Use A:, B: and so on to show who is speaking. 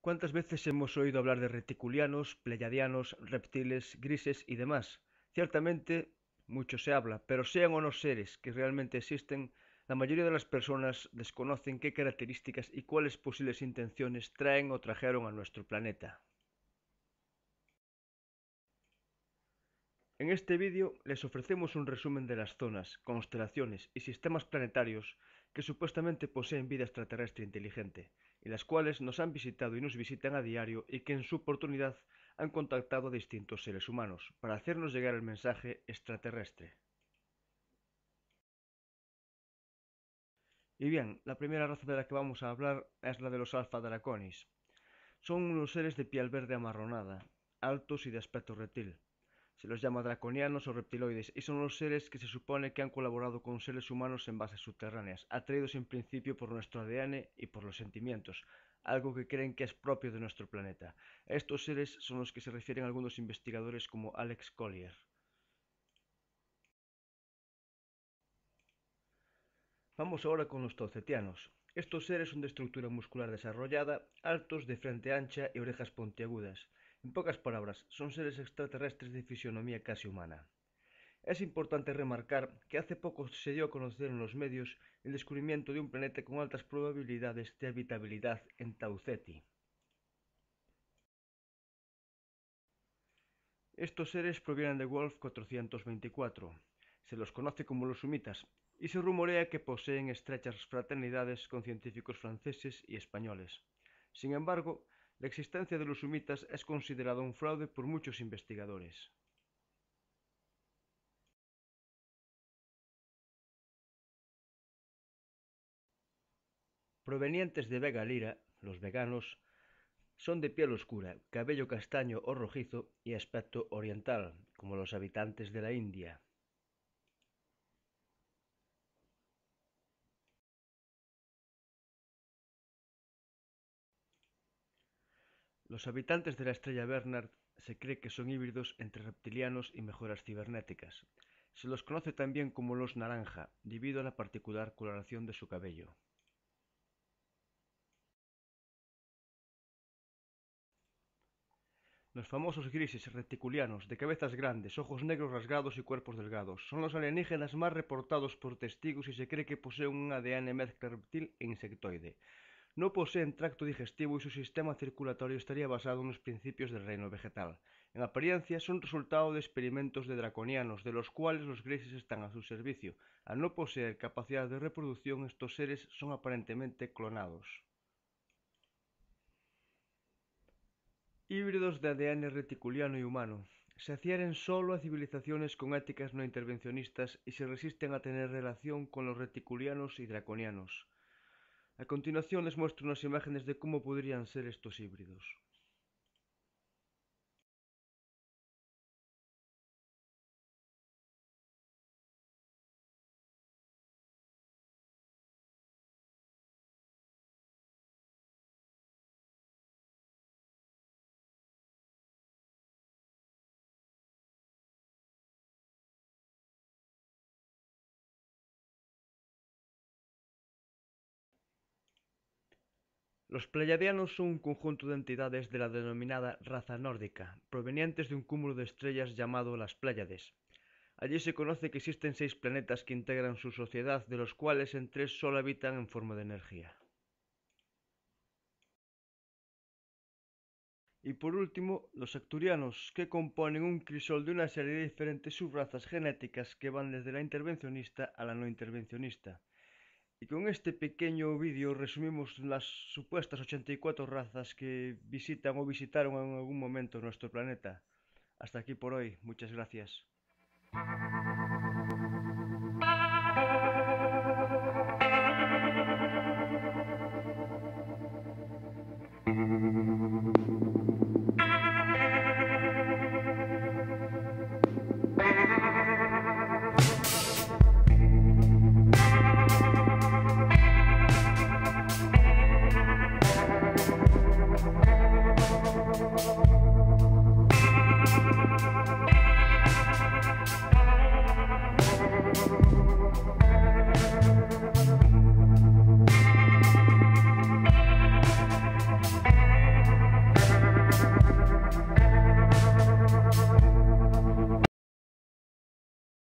A: ¿Cuántas veces hemos oído hablar de reticulianos, pleiadianos, reptiles, grises y demás? Ciertamente, mucho se habla, pero sean o no seres que realmente existen, la mayoría de las personas desconocen qué características y cuáles posibles intenciones traen o trajeron a nuestro planeta. En este vídeo les ofrecemos un resumen de las zonas, constelaciones y sistemas planetarios que supuestamente poseen vida extraterrestre inteligente, y las cuales nos han visitado y nos visitan a diario y que en su oportunidad han contactado a distintos seres humanos para hacernos llegar el mensaje extraterrestre. Y bien, la primera raza de la que vamos a hablar es la de los alfa draconis. Son unos seres de piel verde amarronada, altos y de aspecto reptil se los llama draconianos o reptiloides y son los seres que se supone que han colaborado con seres humanos en bases subterráneas, atraídos en principio por nuestro ADN y por los sentimientos, algo que creen que es propio de nuestro planeta. estos seres son los que se refieren algunos investigadores como Alex Collier. Vamos ahora con los taucetianos. Estos seres son de estructura muscular desarrollada, altos, de frente ancha y orejas pontiagudas. En pocas palabras, son seres extraterrestres de fisionomía casi humana. Es importante remarcar que hace poco se dio a conocer en los medios el descubrimiento de un planeta con altas probabilidades de habitabilidad en Tauceti. Estos seres provienen de Wolf 424. Se los conoce como los sumitas y se rumorea que poseen estrechas fraternidades con científicos franceses y españoles. Sin embargo, la existencia de los sumitas es considerada un fraude por muchos investigadores. Provenientes de Vega Lira, los veganos son de piel oscura, cabello castaño o rojizo y aspecto oriental, como los habitantes de la India. Los habitantes de la estrella Bernard se cree que son híbridos entre reptilianos y mejoras cibernéticas. Se los conoce también como los naranja, debido a la particular coloración de su cabello. Los famosos grises reticulianos, de cabezas grandes, ojos negros rasgados y cuerpos delgados, son los alienígenas más reportados por testigos y se cree que poseen un ADN mezcla reptil e insectoide. No poseen tracto digestivo y su sistema circulatorio estaría basado en los principios del reino vegetal. En apariencia son resultado de experimentos de draconianos, de los cuales los grises están a su servicio. Al no poseer capacidad de reproducción, estos seres son aparentemente clonados. Híbridos de ADN reticuliano y humano. Se adhieren solo a civilizaciones con éticas no intervencionistas y se resisten a tener relación con los reticulianos y draconianos. A continuación les muestro unas imágenes de cómo podrían ser estos híbridos. Los pleiadianos son un conjunto de entidades de la denominada raza nórdica, provenientes de un cúmulo de estrellas llamado las Pléyades. Allí se conoce que existen seis planetas que integran su sociedad, de los cuales en tres solo habitan en forma de energía. Y por último, los acturianos, que componen un crisol de una serie de diferentes subrazas genéticas que van desde la intervencionista a la no intervencionista, y con este pequeño vídeo resumimos las supuestas 84 razas que visitan o visitaron en algún momento nuestro planeta. Hasta aquí por hoy, muchas gracias.